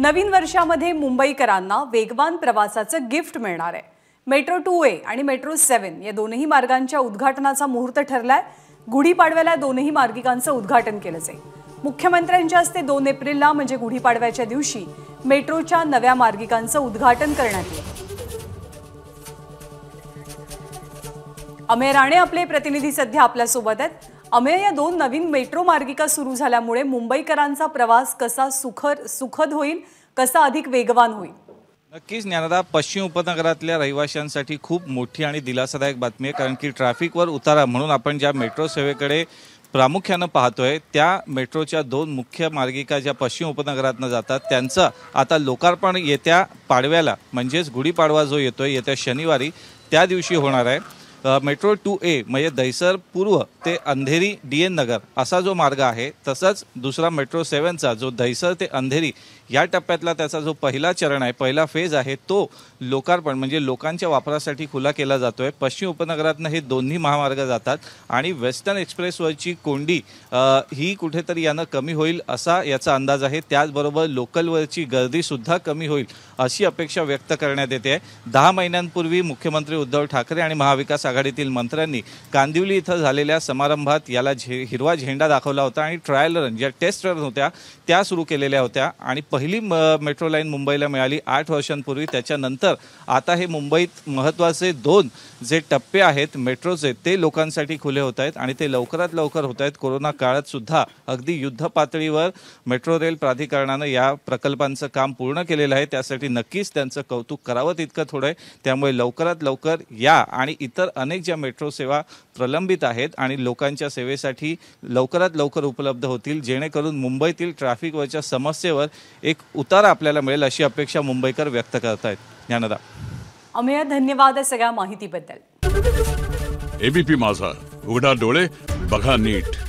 नवीन वर्षामध्ये मुंबईकरांना वेगवान प्रवासाचं गिफ्ट मिळणार आहे मेट्रो टू ए आणि मेट्रो सेव्हन या दोनही मार्गांच्या उद्घाटनाचा मुहूर्त ठरलाय गुढीपाडव्याला दोनही मार्गिकांचं उद्घाटन केलं जाईल मुख्यमंत्र्यांच्या हस्ते दोन एप्रिलला म्हणजे गुढीपाडव्याच्या दिवशी मेट्रोच्या नव्या मार्गिकांचं उद्घाटन करण्यात येईल अमेय राणे आपले प्रतिनिधी सध्या आपल्यासोबत आहेत अमेय या दोन नवीन मेट्रो मार्गिका सुरू झाल्यामुळे मुंबईकरांचा प्रवास कसा सुखर सुखद होईल कसा अधिक वेगवान होईल नक्कीच ज्ञानदा पश्चिम उपनगरातल्या रहिवाशांसाठी खूप मोठी आणि दिलासादायक बातमी आहे कारण की ट्रॅफिकवर उतारा म्हणून आपण ज्या मेट्रो सेवेकडे प्रामुख्यानं पाहतोय त्या मेट्रोच्या दोन मुख्य मार्गिका ज्या पश्चिम उपनगरातनं जातात त्यांचं आता लोकार्पण येत्या पाडव्याला म्हणजेच गुढीपाडवा जो येतोय येत्या शनिवारी त्या दिवशी होणार आहे मेट्रो टू ए म्हणजे दहिसर पूर्व ते अंधेरी डी एन नगर असा जो मार्ग आहे तसंच दुसरा मेट्रो सेवनचा जो दहिसर ते अंधेरी या टप्प्यातला त्याचा जो पहिला चरण आहे पहिला फेज आहे तो लोकार्पण म्हणजे लोकांच्या वापरासाठी खुला केला जातो आहे पश्चिम उपनगरातनं हे दोन्ही महामार्ग जातात आणि वेस्टर्न एक्सप्रेसवरची कोंडी ही कुठेतरी यानं कमी होईल असा याचा अंदाज आहे त्याचबरोबर लोकलवरची गर्दीसुद्धा कमी होईल अशी अपेक्षा व्यक्त करण्यात येते दहा महिन्यांपूर्वी मुख्यमंत्री उद्धव ठाकरे आणि महाविकास आघाडीतील मंत्र्यांनी कांदिवली इथं झालेल्या समारंभात याला झे हिरवा झेंडा दाखवला होता आणि ट्रायल रन ज्या टेस्ट रन होत्या त्या सुरू केलेल्या होत्या आणि पहिली म मेट्रो लाईन मुंबईला मिळाली आठ वर्षांपूर्वी त्याच्यानंतर आता हे मुंबईत महत्त्वाचे दोन जे टप्पे आहेत मेट्रोचे ते लोकांसाठी खुले होत आहेत आणि ते लवकरात लवकर होत आहेत कोरोना काळात सुद्धा अगदी युद्ध पातळीवर मेट्रो रेल प्राधिकरणानं या प्रकल्पांचं काम पूर्ण केलेलं आहे त्यासाठी नक्कीच त्यांचं कौतुक करावं तितकं थोडं आहे त्यामुळे लवकरात लवकर या आणि इतर अनेक ज्या मेट्रो सेवा प्रलंबित आहेत आणि लोकांच्या सेवेसाठी लवकरात लवकर उपलब्ध होतील जेणेकरून मुंबईतील ट्रॅफिकवरच्या समस्येवर एक उतार आपल्याला मिळेल अशी अपेक्षा मुंबईकर व्यक्त करत आहेत ज्ञानदा अमेय धन्यवाद सगळ्या माहितीबद्दल एबीपी माझा उघडा डोळे बघा नीट